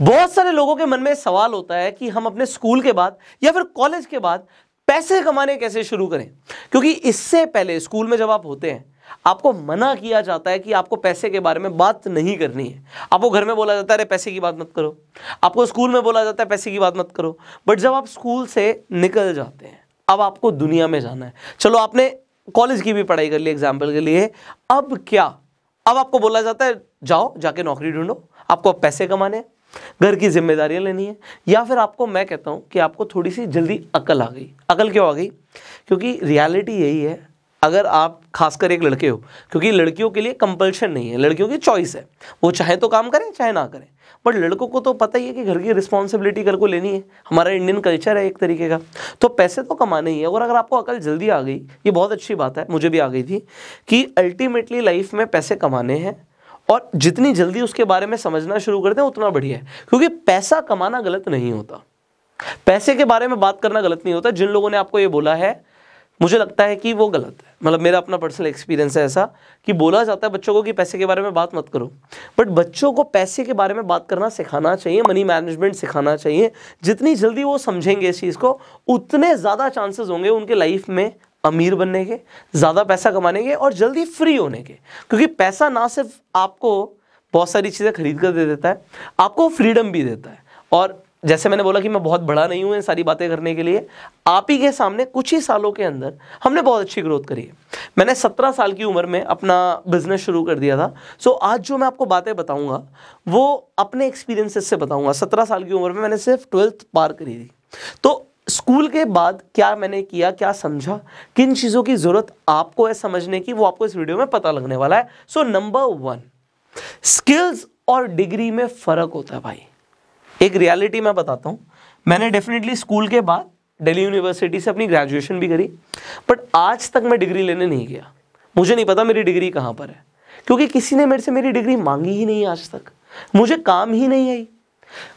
बहुत सारे लोगों के मन में सवाल होता है कि हम अपने स्कूल के बाद या फिर कॉलेज के बाद पैसे कमाने कैसे शुरू करें क्योंकि इससे पहले स्कूल में जब आप होते हैं आपको मना किया जाता है कि आपको पैसे के बारे में बात नहीं करनी है आपको घर में बोला जाता है अरे पैसे की बात मत करो आपको स्कूल में बोला जाता है पैसे की बात मत करो बट जब आप स्कूल से निकल जाते हैं अब आपको दुनिया में जाना है चलो आपने कॉलेज की भी पढ़ाई कर ली एग्जाम्पल के लिए अब क्या अब आपको बोला जाता है जाओ जाके नौकरी ढूंढो आपको पैसे कमाने हैं घर की जिम्मेदारियां लेनी है या फिर आपको मैं कहता हूँ कि आपको थोड़ी सी जल्दी अकल आ गई अकल क्यों आ गई क्योंकि रियलिटी यही है अगर आप खासकर एक लड़के हो क्योंकि लड़कियों के लिए कंपल्शन नहीं है लड़कियों की चॉइस है वो चाहे तो काम करें चाहे ना करें बट लड़कों को तो पता ही है कि घर की रिस्पॉन्सिबिलिटी घर को लेनी है हमारा इंडियन कल्चर है एक तरीके का तो पैसे तो कमाने ही है और अगर आपको अकल जल्दी आ गई ये बहुत अच्छी बात है मुझे भी आ गई थी कि अल्टीमेटली लाइफ में पैसे कमाने हैं और जितनी जल्दी उसके बारे में समझना शुरू कर दें उतना बढ़िया है क्योंकि पैसा कमाना गलत नहीं होता पैसे के बारे में बात करना गलत नहीं होता जिन लोगों ने आपको ये बोला है मुझे लगता है कि वो गलत है मतलब मेरा अपना पर्सनल एक्सपीरियंस है ऐसा कि बोला जाता है बच्चों को कि पैसे के बारे में बात मत करो बट बच्चों को पैसे के बारे में बात करना सिखाना चाहिए मनी मैनेजमेंट सिखाना चाहिए जितनी जल्दी वो समझेंगे इस चीज़ को उतने ज़्यादा चांसेस होंगे उनके लाइफ में अमीर बनने के ज़्यादा पैसा कमाने के और जल्दी फ्री होने के क्योंकि पैसा ना सिर्फ आपको बहुत सारी चीज़ें खरीद कर दे देता है आपको फ्रीडम भी देता है और जैसे मैंने बोला कि मैं बहुत बड़ा नहीं हूँ इन सारी बातें करने के लिए आप ही के सामने कुछ ही सालों के अंदर हमने बहुत अच्छी ग्रोथ करी है मैंने सत्रह साल की उम्र में अपना बिजनेस शुरू कर दिया था सो आज जो मैं आपको बातें बताऊँगा वो अपने एक्सपीरियंसेस से बताऊँगा सत्रह साल की उम्र में मैंने सिर्फ ट्वेल्थ पार करी थी तो स्कूल के बाद क्या मैंने किया क्या समझा किन चीज़ों की ज़रूरत आपको है समझने की वो आपको इस वीडियो में पता लगने वाला है सो नंबर वन स्किल्स और डिग्री में फ़र्क होता है भाई एक रियलिटी मैं बताता हूँ मैंने डेफिनेटली स्कूल के बाद दिल्ली यूनिवर्सिटी से अपनी ग्रेजुएशन भी करी बट आज तक मैं डिग्री लेने नहीं गया मुझे नहीं पता मेरी डिग्री कहाँ पर है क्योंकि किसी ने मेरे से मेरी डिग्री मांगी ही नहीं आज तक मुझे काम ही नहीं आई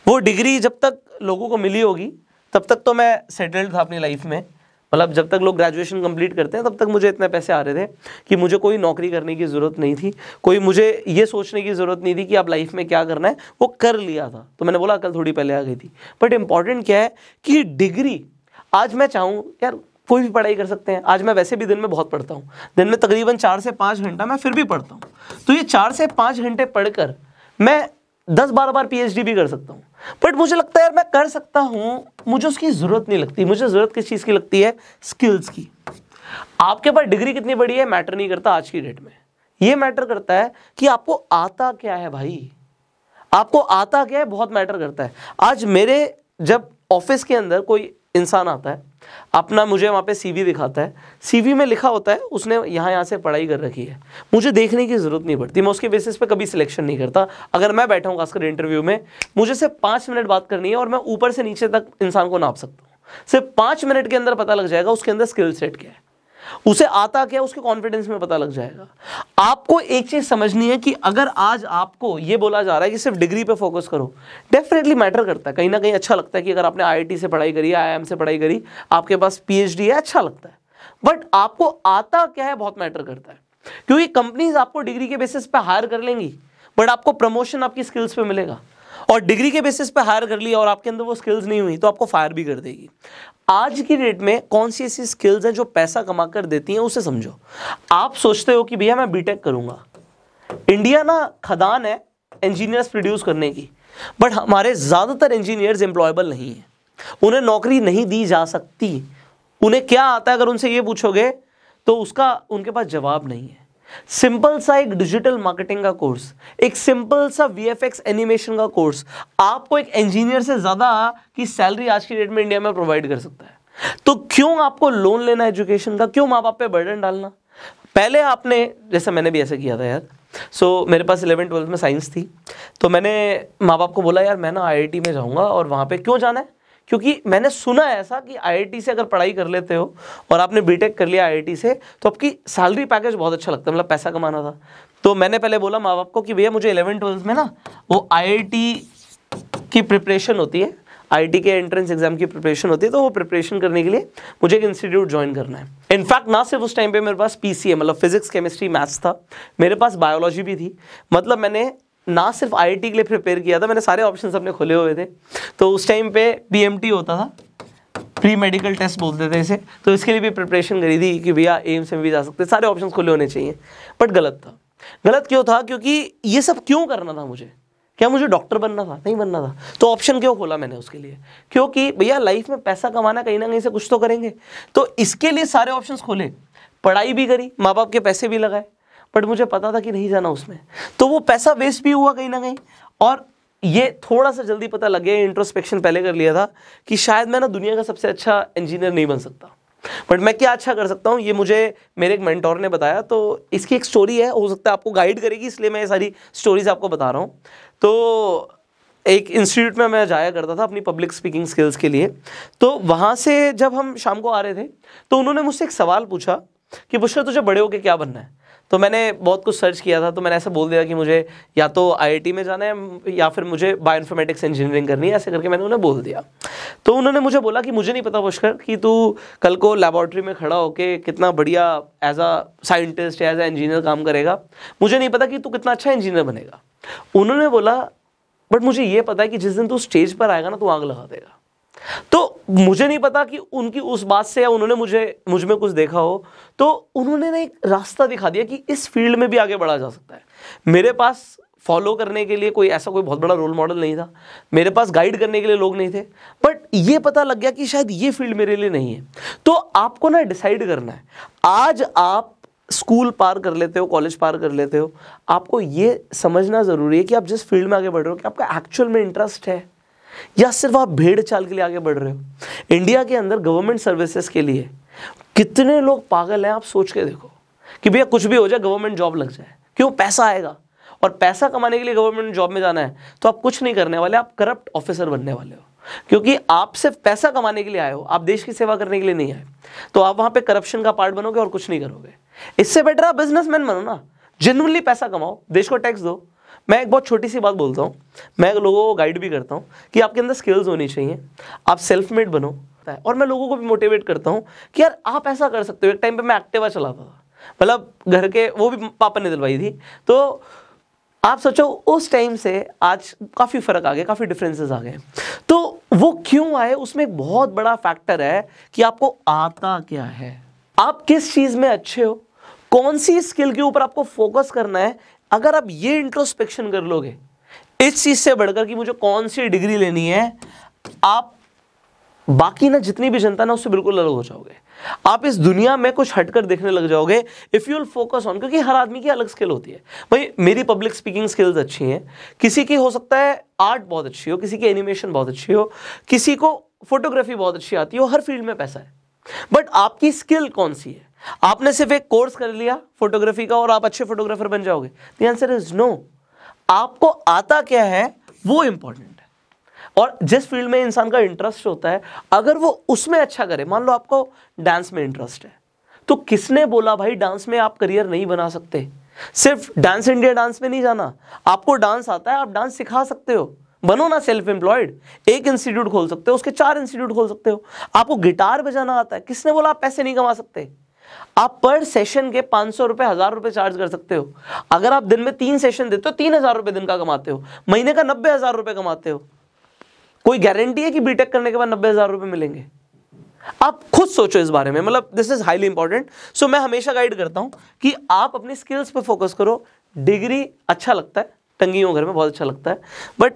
वो डिग्री जब तक लोगों को मिली होगी तब तक तो मैं सेटल्ड था अपनी लाइफ में मतलब जब तक लोग ग्रेजुएशन कंप्लीट करते हैं तब तक मुझे इतने पैसे आ रहे थे कि मुझे कोई नौकरी करने की ज़रूरत नहीं थी कोई मुझे ये सोचने की ज़रूरत नहीं थी कि आप लाइफ में क्या करना है वो कर लिया था तो मैंने बोला कल थोड़ी पहले आ गई थी बट इम्पॉर्टेंट क्या है कि डिग्री आज मैं चाहूँ यार कोई भी पढ़ाई कर सकते हैं आज मैं वैसे भी दिन में बहुत पढ़ता हूँ दिन में तकरीबन चार से पाँच घंटा मैं फिर भी पढ़ता हूँ तो ये चार से पाँच घंटे पढ़कर मैं दस बारह बार पी भी कर सकता हूँ बट मुझे लगता है यार मैं कर सकता हूं मुझे उसकी ज़रूरत नहीं लगती मुझे ज़रूरत किस चीज़ की लगती है स्किल्स की आपके पास डिग्री कितनी बड़ी है मैटर नहीं करता आज की डेट में ये मैटर करता है कि आपको आता क्या है भाई आपको आता क्या है बहुत मैटर करता है आज मेरे जब ऑफिस के अंदर कोई इंसान आता है अपना मुझे वहाँ पे सीवी दिखाता है सीवी में लिखा होता है उसने यहाँ यहाँ से पढ़ाई कर रखी है मुझे देखने की ज़रूरत नहीं पड़ती मैं उसके बेसिस पे कभी सिलेक्शन नहीं करता अगर मैं बैठा हूँ खासकर इंटरव्यू में मुझे सिर्फ पाँच मिनट बात करनी है और मैं ऊपर से नीचे तक इंसान को नाप सकता हूँ सिर्फ पाँच मिनट के अंदर पता लग जाएगा उसके अंदर स्किल सेट क्या है उसे आता क्या उसके कॉन्फिडेंस में पता लग जाएगा आपको एक चीज़ समझनी है कि अगर आज आपको यह बोला जा रहा है कि सिर्फ डिग्री पे फोकस करो डेफिनेटली मैटर करता है कहीं ना कहीं अच्छा लगता है कि अगर आपने आईआईटी से पढ़ाई करी आई से पढ़ाई करी आपके पास पीएचडी है अच्छा लगता है बट आपको आता क्या है बहुत मैटर करता है क्योंकि कंपनीज आपको डिग्री के बेसिस पे हायर कर लेंगी बट आपको प्रमोशन आपकी स्किल्स पे मिलेगा और डिग्री के बेसिस पे हायर कर लिया और आपके अंदर वो स्किल्स नहीं हुई तो आपको फायर भी कर देगी आज की डेट में कौन सी ऐसी स्किल्स हैं जो पैसा कमा कर देती हैं उसे समझो आप सोचते हो कि भैया मैं बीटेक करूँगा इंडिया ना खदान है इंजीनियर्स प्रोड्यूस करने की बट हमारे ज़्यादातर इंजीनियर्स एम्प्लॉयबल नहीं हैं उन्हें नौकरी नहीं दी जा सकती उन्हें क्या आता है अगर उनसे ये पूछोगे तो उसका उनके पास जवाब नहीं है सिंपल सा एक डिजिटल मार्केटिंग का कोर्स एक सिंपल सा वीएफएक्स एनिमेशन का कोर्स आपको एक इंजीनियर से ज़्यादा की सैलरी आज की डेट में इंडिया में प्रोवाइड कर सकता है तो क्यों आपको लोन लेना एजुकेशन का क्यों माँ बाप पे बर्डन डालना पहले आपने जैसे मैंने भी ऐसा किया था यार सो so, मेरे पास इलेवन ट्वेल्थ में साइंस थी तो मैंने माँ बाप को बोला यार मैं ना आईआईटी में जाऊँगा और वहाँ पे क्यों जाना है क्योंकि मैंने सुना ऐसा कि आईआईटी से अगर पढ़ाई कर लेते हो और आपने बीटेक कर लिया आईआईटी से तो आपकी सैलरी पैकेज बहुत अच्छा लगता है मतलब पैसा कमाना था तो मैंने पहले बोला माँ बाप को कि भैया मुझे इलेवन ट्वेल्थ में ना वो आई की प्रिपरेशन होती है आई के एंट्रेंस एग्जाम की प्रिपरेशन होती है तो वो प्रिपरेशन करने के लिए मुझे एक इंस्टीट्यूट ज्वाइन करना है इनफैक्ट ना सिर्फ उस टाइम पे मेरे पास पी मतलब फिजिक्स केमिस्ट्री मैथ्स था मेरे पास बायोलॉजी भी थी मतलब मैंने ना सिर्फ आई के लिए प्रिपेयर किया था मैंने सारे ऑप्शन अपने खुले हुए थे तो उस टाइम पे बी होता था प्री मेडिकल टेस्ट बोलते थे इसे तो इसके लिए भी प्रिपरेशन करी थी कि भैया एम्स में भी जा सकते सारे ऑप्शन खुले होने चाहिए बट गलत था गलत क्यों था क्योंकि ये सब क्यों करना था मुझे क्या मुझे डॉक्टर बनना था नहीं बनना था तो ऑप्शन क्यों खोला मैंने उसके लिए क्योंकि भैया लाइफ में पैसा कमाना कहीं ना कहीं से कुछ तो करेंगे तो इसके लिए सारे ऑप्शंस खोले पढ़ाई भी करी माँ बाप के पैसे भी लगाए बट मुझे पता था कि नहीं जाना उसमें तो वो पैसा वेस्ट भी हुआ कहीं ना कहीं और ये थोड़ा सा जल्दी पता लग गया इंट्रोस्पेक्शन पहले कर लिया था कि शायद मैं ना दुनिया का सबसे अच्छा इंजीनियर नहीं बन सकता बट मैं क्या अच्छा कर सकता हूँ ये मुझे मेरे एक मेंटोर ने बताया तो इसकी एक स्टोरी है हो सकता है आपको गाइड करेगी इसलिए मैं ये सारी स्टोरीज आपको बता रहा हूँ तो एक इंस्टीट्यूट में मैं जाया करता था अपनी पब्लिक स्पीकिंग स्किल्स के लिए तो वहाँ से जब हम शाम को आ रहे थे तो उन्होंने मुझसे एक सवाल पूछा कि बुशरा तुझे बड़े होके क्या बनना है तो मैंने बहुत कुछ सर्च किया था तो मैंने ऐसा बोल दिया कि मुझे या तो आईआईटी में जाना है या फिर मुझे बायो इन्फॉर्मेटिक्स इंजीनियरिंग करनी है ऐसे करके मैंने उन्हें बोल दिया तो उन्होंने मुझे बोला कि मुझे नहीं पता पुष्कर कि तू कल को लेबॉर्ट्री में खड़ा होकर कितना बढ़िया as a scientist as a engineer काम करेगा मुझे नहीं पता कि तू कितना अच्छा इंजीनियर बनेगा उन्होंने बोला बट मुझे ये पता है कि जिस दिन तू स्टेज पर आएगा ना तो आग लगा देगा तो मुझे नहीं पता कि उनकी उस बात से या उन्होंने मुझे मुझ में कुछ देखा हो तो उन्होंने ना एक रास्ता दिखा दिया कि इस फील्ड में भी आगे बढ़ा जा सकता है मेरे पास फॉलो करने के लिए कोई ऐसा कोई बहुत बड़ा रोल मॉडल नहीं था मेरे पास गाइड करने के लिए लोग नहीं थे बट ये पता लग गया कि शायद ये फील्ड मेरे लिए नहीं है तो आपको ना डिसाइड करना है आज आप स्कूल पार कर लेते हो कॉलेज पार कर लेते हो आपको ये समझना ज़रूरी है कि आप जिस फील्ड में आगे बढ़ रहे हो कि आपका एक्चुअल में इंटरेस्ट है या सिर्फ आप भेड़ चाल के लिए आगे बढ़ रहे हो इंडिया के अंदर गवर्नमेंट सर्विसेज के लिए कितने लोग पागल हैं आप सोच के देखो कि भैया कुछ भी हो जाए गवर्नमेंट जॉब लग जाए क्यों पैसा आएगा और पैसा कमाने के लिए गवर्नमेंट जॉब में जाना है तो आप कुछ नहीं करने वाले आप करप्ट ऑफिसर बनने वाले हो क्योंकि आप सिर्फ पैसा कमाने के लिए आए हो आप देश की सेवा करने के लिए नहीं आए तो आप वहां पे करप्शन का पार्ट बनोगे और कुछ नहीं करोगे इससे बेटर आप बिजनेसमैन बनो ना जेनुअनली पैसा कमाओ देश को टैक्स दो मैं एक बहुत छोटी सी बात बोलता हूँ मैं लोगों को गाइड भी करता हूँ कि आपके अंदर स्किल्स होनी चाहिए आप सेल्फ मेड बनो और मैं लोगों को भी मोटिवेट करता हूँ कि यार आप ऐसा कर सकते हो एक टाइम पर मैं एक्टिवा चलाता था मतलब घर के वो भी पापा ने दिलवाई थी तो आप सोचो उस टाइम से आज काफ़ी फ़र्क आ गया काफ़ी डिफरेंसेस आ गए तो वो क्यों आए उसमें एक बहुत बड़ा फैक्टर है कि आपको आता क्या है आप किस चीज़ में अच्छे हो कौन सी स्किल के ऊपर आपको फोकस करना है अगर आप ये इंट्रोस्पेक्शन कर लोगे इस चीज़ से बढ़कर कि मुझे कौन सी डिग्री लेनी है आप बाकी ना जितनी भी जनता ना उससे बिल्कुल अलग हो जाओगे आप इस दुनिया में कुछ हटकर देखने लग जाओगे if you will focus on क्योंकि हर आदमी की अलग स्किल होती है भाई मेरी पब्लिक स्पीकिंग स्किल्स अच्छी हैं किसी की हो सकता है आर्ट बहुत अच्छी हो किसी की एनिमेशन बहुत अच्छी हो किसी को फोटोग्राफी बहुत अच्छी आती हो हर फील्ड में पैसा है बट आपकी स्किल कौन सी है आपने सिर्फ एक कोर्स कर लिया फोटोग्राफी का और आप अच्छे फोटोग्राफर बन जाओगे द आंसर इज नो आपको आता क्या है वो इंपॉर्टेंट है और जिस फील्ड में इंसान का इंटरेस्ट होता है अगर वो उसमें अच्छा करे मान लो आपको डांस में इंटरेस्ट है तो किसने बोला भाई डांस में आप करियर नहीं बना सकते सिर्फ डांस इंडिया डांस में नहीं जाना आपको डांस आता है आप डांस सिखा सकते हो बनो ना सेल्फ एम्प्लॉयड एक इंस्टीट्यूट खोल सकते हो उसके चार इंस्टीट्यूट खोल सकते हो आपको गिटार बजाना आता है किसने बोला आप पैसे नहीं कमा सकते आप पर सेशन के पांच सौ रुपए हज़ार रुपए चार्ज कर सकते हो अगर आप दिन में तीन सेशन देते हो तीन हज़ार रुपए दिन का कमाते हो महीने का नब्बे हज़ार रुपए कमाते हो कोई गारंटी है कि बीटेक करने के बाद नब्बे हज़ार रुपए मिलेंगे आप खुद सोचो इस बारे में मतलब this is highly important so मैं हमेशा गाइड करता हूं कि आप अपनी स्किल्स पर फोकस करो डिग्री अच्छा लगता है टंगियों घर में बहुत अच्छा लगता है बट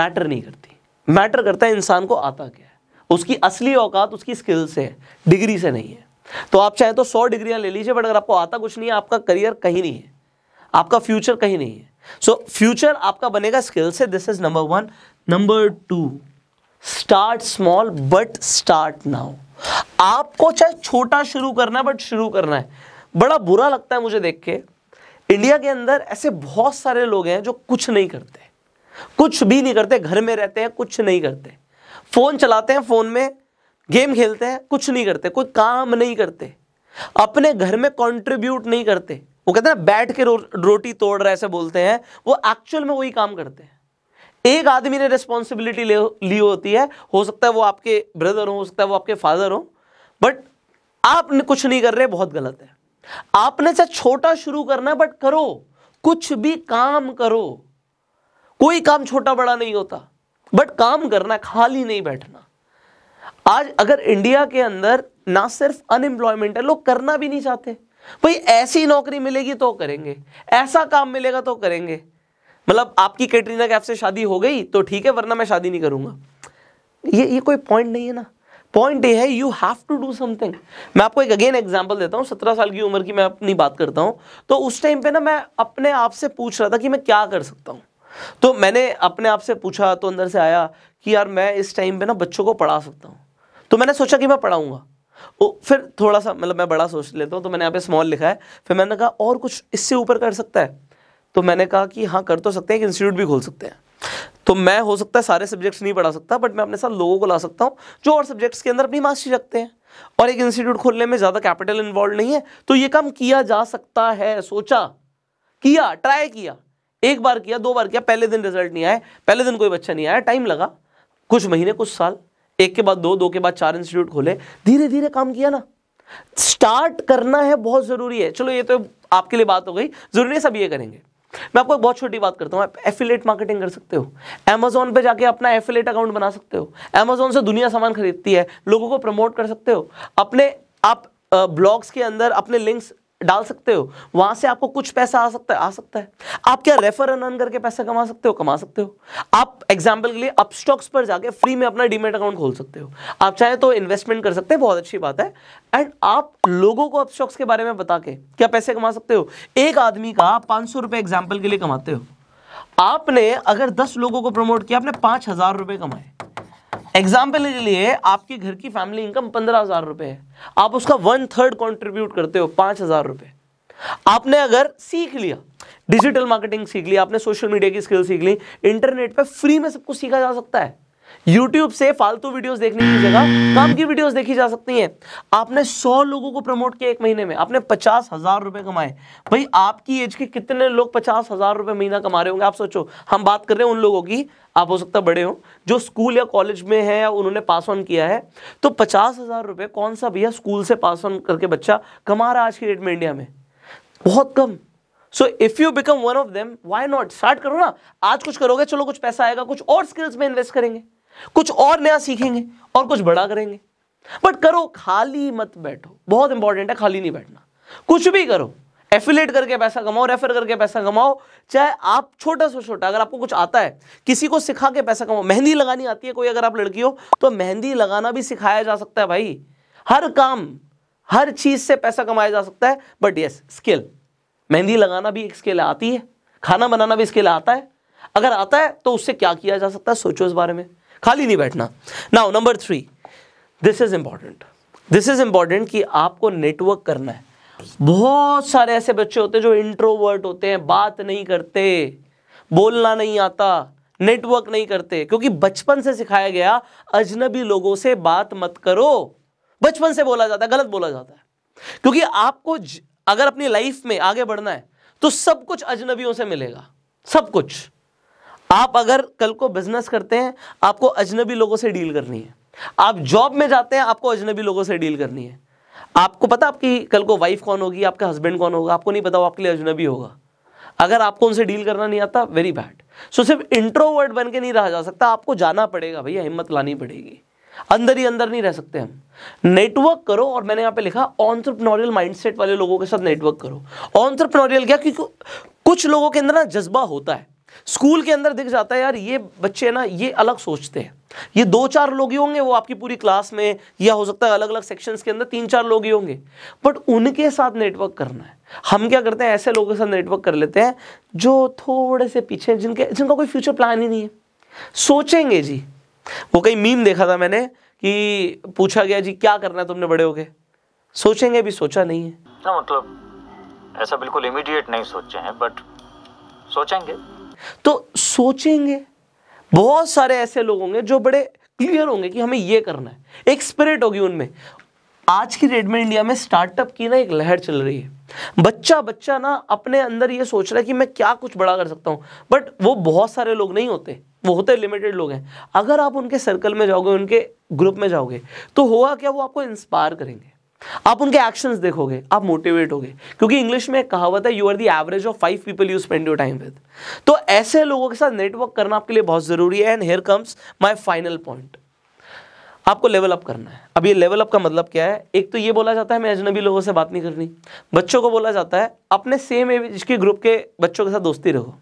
मैटर नहीं करती मैटर करता है इंसान को आता क्या है उसकी असली औकात उसकी स्किल्स से है डिग्री से नहीं है तो आप चाहे तो सौ डिग्रियां ले लीजिए बट अगर आपको आता कुछ नहीं है आपका करियर कहीं नहीं है आपका फ्यूचर कहीं नहीं है सो so, फ्यूचर आपका बनेगा स्किल से this is number one number two start small but start now आपको चाहे छोटा शुरू करना है बट शुरू करना है बड़ा बुरा लगता है मुझे देख के इंडिया के अंदर ऐसे बहुत सारे लोग हैं जो कुछ नहीं करते कुछ भी नहीं करते घर में रहते हैं कुछ नहीं करते फ़ोन चलाते हैं फ़ोन में गेम खेलते हैं कुछ नहीं करते कोई काम नहीं करते अपने घर में कंट्रीब्यूट नहीं करते वो कहते हैं ना बैठ के रो, रोटी तोड़ रहे ऐसे बोलते हैं वो एक्चुअल में वही काम करते हैं एक आदमी ने रिस्पॉन्सिबिलिटी ली होती है हो सकता है वो आपके ब्रदर हो हो सकता है वो आपके फादर हो बट आप कुछ नहीं कर रहे बहुत गलत है आपने चाहे छोटा शुरू करना बट करो कुछ भी काम करो कोई काम छोटा बड़ा नहीं होता बट काम करना खाली नहीं बैठना आज अगर इंडिया के अंदर ना सिर्फ अनएम्प्लॉयमेंट है लोग करना भी नहीं चाहते भाई ऐसी नौकरी मिलेगी तो करेंगे ऐसा काम मिलेगा तो करेंगे मतलब आपकी कैटरीना कैफ से शादी हो गई तो ठीक है वरना मैं शादी नहीं करूंगा ये ये कोई पॉइंट नहीं है ना पॉइंट ये है you have to do something मैं आपको एक अगेन एग्जाम्पल देता हूँ सत्रह साल की उम्र की मैं अपनी बात करता हूँ तो उस टाइम पे ना मैं अपने आप से पूछ रहा था कि मैं क्या कर सकता हूँ तो मैंने अपने आप से पूछा तो अंदर से आया कि यार मैं इस टाइम पे ना बच्चों को पढ़ा सकता हूँ तो मैंने सोचा कि मैं पढ़ाऊंगा ओ, फिर थोड़ा सा मतलब मैं बड़ा सोच लेता हूँ तो मैंने यहाँ पे स्मॉल लिखा है फिर मैंने कहा और कुछ इससे ऊपर कर सकता है तो मैंने कहा कि हाँ कर तो सकते हैं एक इंस्टीट्यूट भी खोल सकते हैं तो मैं हो सकता है सारे सब्जेक्ट्स नहीं पढ़ा सकता बट मैं अपने साथ लोगों को ला सकता हूँ जो और सब्जेक्ट्स के अंदर अपनी मास्टरी रखते हैं और एक इंस्टीट्यूट खोलने में ज़्यादा कैपिटल इन्वॉल्व नहीं है तो ये काम किया जा सकता है सोचा किया ट्राई किया एक बार किया दो बार किया पहले दिन रिजल्ट नहीं आया पहले दिन कोई बच्चा नहीं आया टाइम लगा कुछ महीने कुछ साल एक के बाद दो दो के बाद चार इंस्टीट्यूट खोले धीरे धीरे काम किया ना स्टार्ट करना है बहुत ज़रूरी है चलो ये तो आपके लिए बात हो गई ज़रूरी है सब ये करेंगे मैं आपको एक बहुत छोटी बात करता हूँ आप एफिलेट मार्केटिंग कर सकते हो अमेजोन पे जाके अपना एफिलेट अकाउंट बना सकते हो अमेजोन से दुनिया सामान खरीदती है लोगों को प्रमोट कर सकते हो अपने आप ब्लॉग्स के अंदर अपने लिंक्स डाल सकते हो वहां से आपको कुछ पैसा आ सकता है आ सकता है आप क्या रेफर अन करके पैसा कमा सकते हो कमा सकते हो आप एग्जाम्पल के लिए आप स्टॉक्स पर जाके फ्री में अपना डीमेट अकाउंट खोल सकते हो आप चाहे तो इन्वेस्टमेंट कर सकते हैं बहुत अच्छी बात है एंड आप लोगों को अपस्टॉक्स के बारे में बता के क्या पैसे कमा सकते हो एक आदमी का पांच सौ रुपए के लिए कमाते हो आपने अगर दस लोगों को प्रमोट किया आपने पांच हजार रुपए कमाए एग्जाम्पल के लिए आपके घर की फैमिली इनकम पंद्रह हजार रुपए है आप उसका वन थर्ड कॉन्ट्रीब्यूट करते हो पांच हजार रुपए आपने अगर सीख लिया डिजिटल मार्केटिंग सीख ली आपने सोशल मीडिया की स्किल सीख ली इंटरनेट पे फ्री में सब कुछ सीखा जा सकता है यूट्यूब से फालतू वीडियोस देखने की जगह काम की वीडियोस देखी जा सकती हैं आपने सौ लोगों को प्रमोट किया एक महीने में आपने पचास हजार रुपए कमाए भाई आपकी एज के कितने लोग पचास हजार रुपए महीना कमा रहे होंगे आप सोचो हम बात कर रहे हैं उन लोगों की आप हो सकता बड़े हो जो स्कूल या कॉलेज में है या उन्होंने पास ऑन किया है तो पचास हज़ार रुपये कौन सा भैया स्कूल से पास ऑन करके बच्चा कमा रहा है आज की डेट में इंडिया में बहुत कम so if you become one of them why not start करो ना आज कुछ करोगे चलो कुछ पैसा आएगा कुछ और स्किल्स में इन्वेस्ट करेंगे कुछ और नया सीखेंगे और कुछ बड़ा करेंगे बट करो खाली मत बैठो बहुत इंपॉर्टेंट है खाली नहीं बैठना कुछ भी करो एफिलेट करके पैसा कमाओ रेफर करके पैसा कमाओ चाहे आप छोटा से छोटा अगर आपको कुछ आता है किसी को सिखा के पैसा कमाओ मेहंदी लगानी आती है कोई अगर आप लड़की हो तो मेहंदी लगाना भी सिखाया जा सकता है भाई हर काम हर चीज़ से पैसा कमाया जा सकता है बट यस स्किल मेहंदी लगाना भी एक स्किल आती है खाना बनाना भी स्किल आता है अगर आता है तो उससे क्या किया जा सकता है सोचो इस बारे में खाली नहीं बैठना now number three this is important this is important कि आपको नेटवर्क करना है बहुत सारे ऐसे बच्चे होते हैं जो इंट्रोवर्ट होते हैं बात नहीं करते बोलना नहीं आता नेटवर्क नहीं करते क्योंकि बचपन से सिखाया गया अजनबी लोगों से बात मत करो बचपन से बोला जाता है गलत बोला जाता है क्योंकि आपको अगर अपनी लाइफ में आगे बढ़ना है तो सब कुछ अजनबियों से मिलेगा सब कुछ आप अगर कल को बिजनेस करते हैं आपको अजनबी लोगों से डील करनी है आप जॉब में जाते हैं आपको अजनबी लोगों से डील करनी है आपको पता आपकी कल को वाइफ कौन होगी आपका हस्बैंड कौन होगा आपको नहीं पता वो आपके लिए अजनबी होगा अगर आपको उनसे डील करना नहीं आता वेरी बैड सो सिर्फ इंट्रोवर्ड बन के नहीं रहा जा सकता आपको जाना पड़ेगा भैया हिम्मत लानी पड़ेगी अंदर ही अंदर नहीं रह सकते हम नेटवर्क करो और मैंने यहां पे लिखा ऑन्ट्रप्रनोरियल माइंडसेट वाले लोगों के साथ नेटवर्क करो ऑन्ट्रप्रनोरियल क्या क्योंकि कुछ लोगों के अंदर ना जज्बा होता है स्कूल के अंदर दिख जाता है यार ये बच्चे ना ये अलग सोचते हैं ये दो चार लोग ही होंगे वो आपकी पूरी क्लास में या हो सकता है अलग अलग सेक्शंस के अंदर तीन चार लोग ही होंगे बट उनके साथ नेटवर्क करना है हम क्या करते हैं ऐसे लोगों के साथ नेटवर्क कर लेते हैं जो थोड़े से पीछे हैं जिनके जिनका कोई फ्यूचर प्लान ही नहीं है सोचेंगे जी वो कहीं मीम देखा था मैंने कि पूछा गया जी क्या करना है तुमने बड़े हो गए सोचेंगे भी सोचा नहीं है ना मतलब ऐसा बिल्कुल इमीडिएट नहीं सोचे हैं बट सोचेंगे तो सोचेंगे बहुत सारे ऐसे लोग होंगे जो बड़े क्लियर होंगे कि हमें ये करना है एक स्पिरिट होगी उनमें आज की रेडमी इंडिया में स्टार्टअप की ना एक लहर चल रही है बच्चा बच्चा ना अपने अंदर ये सोच रहा है कि मैं क्या कुछ बड़ा कर सकता हूँ बट वो बहुत सारे लोग नहीं होते वो होते लिमिटेड लोग हैं अगर आप उनके सर्कल में जाओगे उनके ग्रुप में जाओगे तो होगा क्या वो आपको इंस्पायर करेंगे आप उनके एक्शंस देखोगे आप मोटिवेट होगे क्योंकि इंग्लिश में कहावत है you are the average of five people you spend your time with तो ऐसे लोगों के साथ नेटवर्क करना आपके लिए बहुत ज़रूरी है and here comes my final point आपको लेवल अप करना है अब ये लेवल अप का मतलब क्या है एक तो ये बोला जाता है मैं अजनबी लोगों से बात नहीं करनी बच्चों को बोला जाता है अपने सेम एज के ग्रुप के बच्चों के साथ दोस्ती रहो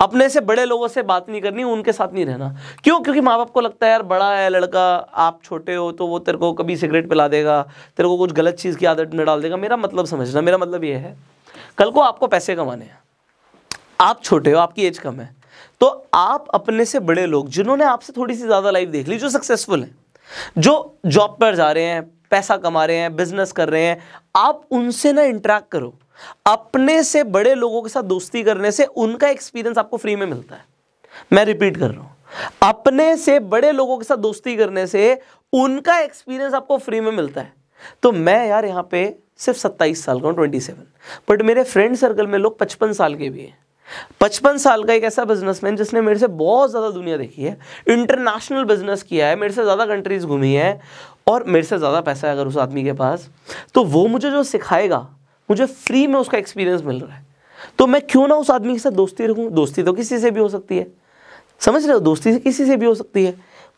अपने से बड़े लोगों से बात नहीं करनी उनके साथ नहीं रहना क्यों क्योंकि माँ बाप को लगता है यार बड़ा है लड़का आप छोटे हो तो वो तेरे को कभी सिगरेट पिला देगा तेरे को कुछ गलत चीज़ की आदत में डाल देगा मेरा मतलब समझना मेरा मतलब ये है कल को आपको पैसे कमाने हैं आप छोटे हो आपकी एज कम है तो आप अपने से बड़े लोग जिन्होंने आपसे थोड़ी सी ज़्यादा लाइफ देख ली जो सक्सेसफुल हैं जो जॉब पर जा रहे हैं पैसा कमा रहे हैं बिजनेस कर रहे हैं आप उनसे ना इंटरेक्ट करो अपने से बड़े लोगों के साथ दोस्ती करने से उनका एक्सपीरियंस आपको फ्री में मिलता है मैं रिपीट कर रहा हूं अपने से बड़े लोगों के साथ दोस्ती करने से उनका एक्सपीरियंस आपको फ्री में मिलता है तो मैं यार यहां पे सिर्फ सत्ताईस साल का हूं ट्वेंटी सेवन बट मेरे फ्रेंड सर्कल में लोग पचपन साल के भी हैं पचपन साल का एक ऐसा बिजनेसमैन जिसने मेरे से बहुत ज़्यादा दुनिया देखी है इंटरनेशनल बिजनेस किया है मेरे से ज़्यादा कंट्रीज़ घूमी है और मेरे से ज़्यादा पैसा है अगर उस आदमी के पास तो वो मुझे जो सिखाएगा मुझे फ्री में उसका एक्सपीरियंस मिल रहा है तो मैं क्यों ना उस आदमी के साथ दोस्ती रखूँ दोस्ती तो किसी से भी हो सकती है समझ रहे हो दोस्ती से किसी से भी हो सकती है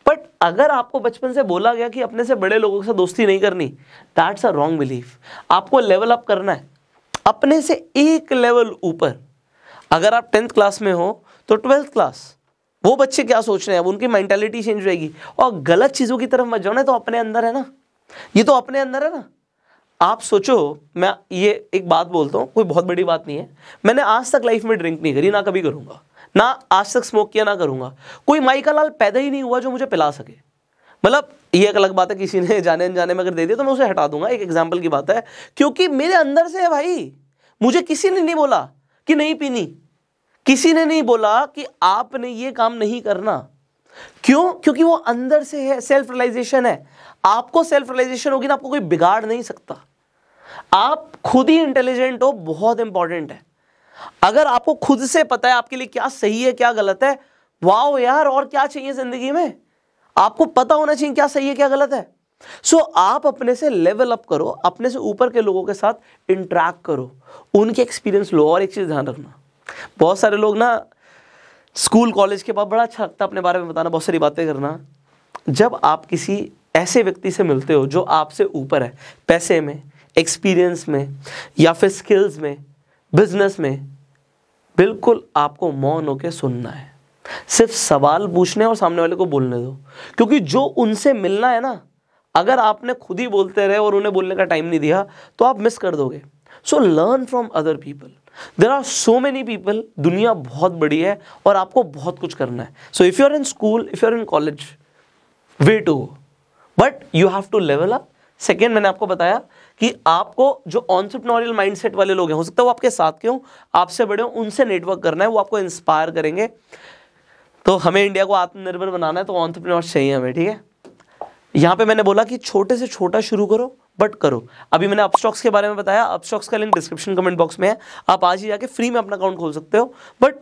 बट अगर आपको बचपन से बोला गया कि अपने से बड़े लोगों के साथ दोस्ती नहीं करनी दैट्स अ रॉन्ग बिलीफ आपको लेवल अप करना है अपने से एक लेवल ऊपर अगर आप टेंथ क्लास में हो तो ट्वेल्थ क्लास वो बच्चे क्या सोच रहे हैं उनकी मैंटेलिटी चेंज रहेगी और गलत चीज़ों की तरफ मत जाओ ना तो अपने अंदर है ना ये तो अपने अंदर है ना आप सोचो मैं ये एक बात बोलता हूँ कोई बहुत बड़ी बात नहीं है मैंने आज तक लाइफ में ड्रिंक नहीं करी ना कभी करूँगा ना आज तक स्मोक किया ना करूँगा कोई माई का लाल पैदा ही नहीं हुआ जो मुझे पिला सके मतलब ये एक अलग बात है किसी ने जाने अनजाने में अगर दे दिया तो मैं उसे हटा दूंगा एक एग्जाम्पल की बात है क्योंकि मेरे अंदर से है भाई मुझे किसी ने नहीं बोला कि नहीं पीनी किसी ने नहीं बोला कि आपने ये काम नहीं करना क्यों क्योंकि वो अंदर से है सेल्फ रियलाइजेशन है आपको सेल्फ रियलाइजेशन होगी ना आपको कोई बिगाड़ नहीं सकता आप खुद ही इंटेलिजेंट हो बहुत इंपॉर्टेंट है अगर आपको खुद से पता है आपके लिए क्या सही है क्या गलत है वाह यार और क्या चाहिए जिंदगी में आपको पता होना चाहिए क्या सही है क्या गलत है सो so, आप अपने से लेवल अप करो अपने से ऊपर के लोगों के साथ इंट्रैक्ट करो उनके एक्सपीरियंस लो और एक चीज़ ध्यान रखना बहुत सारे लोग ना स्कूल कॉलेज के बाद बड़ा अच्छा लगता है अपने बारे में बताना बहुत सारी बातें करना जब आप किसी ऐसे व्यक्ति से मिलते हो जो आपसे ऊपर है पैसे में एक्सपीरियंस में या फिर स्किल्स में बिजनेस में बिल्कुल आपको मौन होकर सुनना है सिर्फ सवाल पूछने और सामने वाले को बोलने दो क्योंकि जो उनसे मिलना है ना अगर आपने खुद ही बोलते रहे और उन्हें बोलने का टाइम नहीं दिया तो आप मिस कर दोगे so learn from other people there are so many people दुनिया बहुत बड़ी है और आपको बहुत कुछ करना है so if you are in school if you are in college way to but you have to level up second मैंने आपको बताया कि आपको जो माइंड माइंडसेट वाले लोग हैं हो सकता है वो आपके साथ के हों आपसे बड़े हों उनसे नेटवर्क करना है वो आपको इंस्पायर करेंगे तो हमें इंडिया को आत्मनिर्भर बनाना है तो ऑन्टरप्रीनोर चाहिए हमें ठीक है यहाँ पे मैंने बोला कि छोटे से छोटा शुरू करो बट करो अभी मैंने अपस्टॉक्स के बारे में बताया अपस्टॉक्स का लिंक डिस्क्रिप्शन कमेंट बॉक्स में है आप आज ही जाके फ्री में अपना अकाउंट खोल सकते हो बट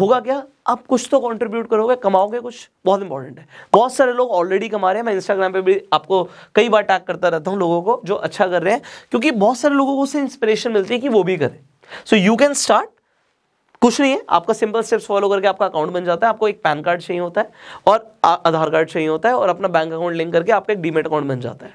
होगा क्या आप कुछ तो कंट्रीब्यूट करोगे कमाओगे कुछ बहुत इंपॉर्टेंट है बहुत सारे लोग ऑलरेडी कमा रहे हैं मैं इंस्टाग्राम पे भी आपको कई बार टैग करता रहता हूँ लोगों को जो अच्छा कर रहे हैं क्योंकि बहुत सारे लोगों को उससे इंस्पिरेशन मिलती है कि वो भी करें सो यू कैन स्टार्ट कुछ नहीं है आपका सिंपल स्टेप्स फॉलो करके आपका अकाउंट बन जाता है आपको एक पैन कार्ड चाहिए होता है और आधार कार्ड चाहिए होता है और अपना बैंक अकाउंट लिंक करके आपका एक डीमेट अकाउंट बन जाता है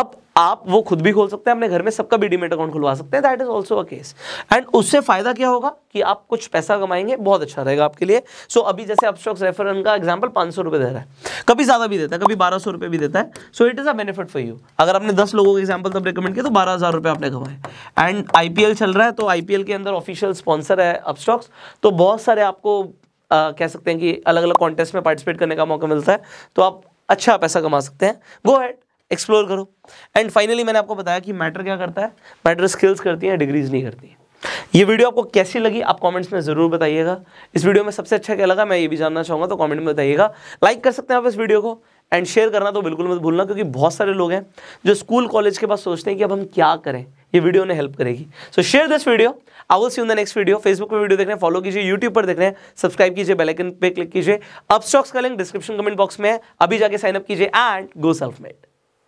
अब आप वो खुद भी खोल सकते हैं अपने घर में सबका भी डीमेट अकाउंट खुलवा सकते हैं that is also a case and उससे फायदा क्या होगा कि आप कुछ पैसा कमाएंगे बहुत अच्छा रहेगा आपके लिए सो so, अभी जैसे अपस्टॉक्स रेफर का एग्जाम्पल पांच सौ रुपये दे रहा है कभी ज़्यादा भी देता है कभी बारह सौ भी देता है so it is a benefit for you अगर आपने दस लोगों को एग्जाम्पल तब रिकमेंड किया तो बारह हज़ार आपने कमाए एंड आई चल रहा है तो आई के अंदर ऑफिशियल स्पॉन्सर है अपस्टॉक्स तो बहुत सारे आपको आ, कह सकते हैं कि अलग अलग कॉन्टेस्ट में पार्टिसिपेट करने का मौका मिलता है तो आप अच्छा पैसा कमा सकते हैं गो हैड एक्सप्लोर करो एंड फाइनली मैंने आपको बताया कि मैटर क्या करता है मैटर स्किल्स करती है डिग्रीज नहीं करती है ये वीडियो आपको कैसी लगी आप कमेंट्स में ज़रूर बताइएगा इस वीडियो में सबसे अच्छा क्या लगा मैं ये भी जानना चाहूंगा तो कमेंट में बताइएगा लाइक कर सकते हैं आप इस वीडियो को एंड शेयर करना तो बिल्कुल मत भूलना क्योंकि बहुत सारे लोग हैं जो स्कूल कॉलेज के बाद सोचते हैं कि अब हम क्या करें ये वीडियो उन्हें हेल्प करेगी so share this video I will see in the next video Facebook पर वीडियो देख रहे हैं फॉलो कीजिए यूट्यूब पर देख रहे हैं सब्सक्राइब कीजिए बेलाइकन पे क्लिक कीजिए अब स्टॉक्स का लिंक डिस्क्रिप्शन कमेंट बॉक्स में है अभी जाके साइन अप कीजिए एंड गो सेल्फ मेड